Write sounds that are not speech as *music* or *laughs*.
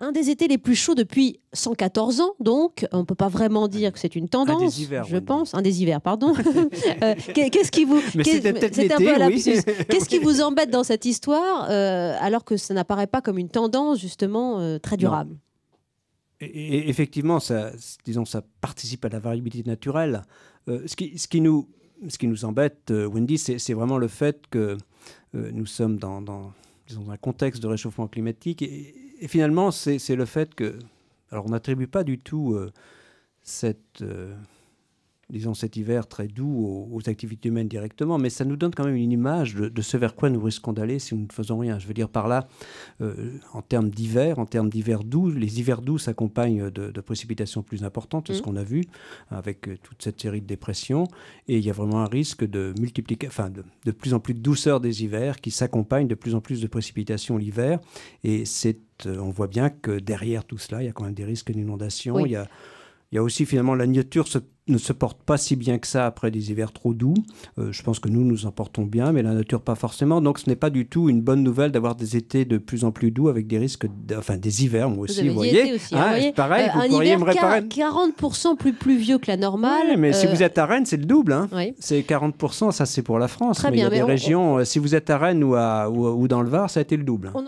un des étés les plus chauds depuis 114 ans, donc on ne peut pas vraiment dire que c'est une tendance, un des hivers, je pense, un des hivers, pardon. *laughs* Euh, qu'est-ce qui vous, Qu'est-ce qui vous embête dans cette histoire, euh, alors que ça n'apparaît pas comme une tendance justement euh, très durable Et effectivement, ça, disons, ça participe à la variabilité naturelle. ce, qui, nous embête, Wendy, c'est vraiment le fait que nous sommes dans, un contexte de réchauffement climatique et, et finalement, c'est le fait que. Alors, on n'attribue pas du tout euh, cette euh, disons, cet hiver très doux aux, activités humaines directement, mais ça nous donne quand même une image de, ce vers quoi nous risquons d'aller si nous ne faisons rien. Je veux dire par là, euh, en termes d'hiver, en termes d'hiver doux, les hivers doux s'accompagnent de, précipitations plus importantes, c'est ce mmh. qu'on a vu, avec euh, toute cette série de dépressions, et il y a vraiment un risque de multiplier, enfin, de, plus en plus de douceur des hivers qui s'accompagnent de plus en plus de précipitations l'hiver, et c'est euh, on voit bien que derrière tout cela, il y a quand même des risques d'inondation. Il y a il y a aussi finalement la nature ne se porte pas si bien que ça après des hivers trop doux. Euh, je pense que nous nous en portons bien, mais la nature pas forcément. Donc ce n'est pas du tout une bonne nouvelle d'avoir des étés de plus en plus doux avec des risques, enfin des hivers moi aussi. Hein, ah, vous, voyez, hein, pareil, euh, vous pourriez me réparer. 40% plus pluvieux que la normale. mais si euh, vous êtes à Rennes, c'est le double. Hein. C'est 40%, ça c'est pour la France. mais il y a des régions. Si vous êtes à Rennes ou, à, dans le Var, ça a été le double. Hein.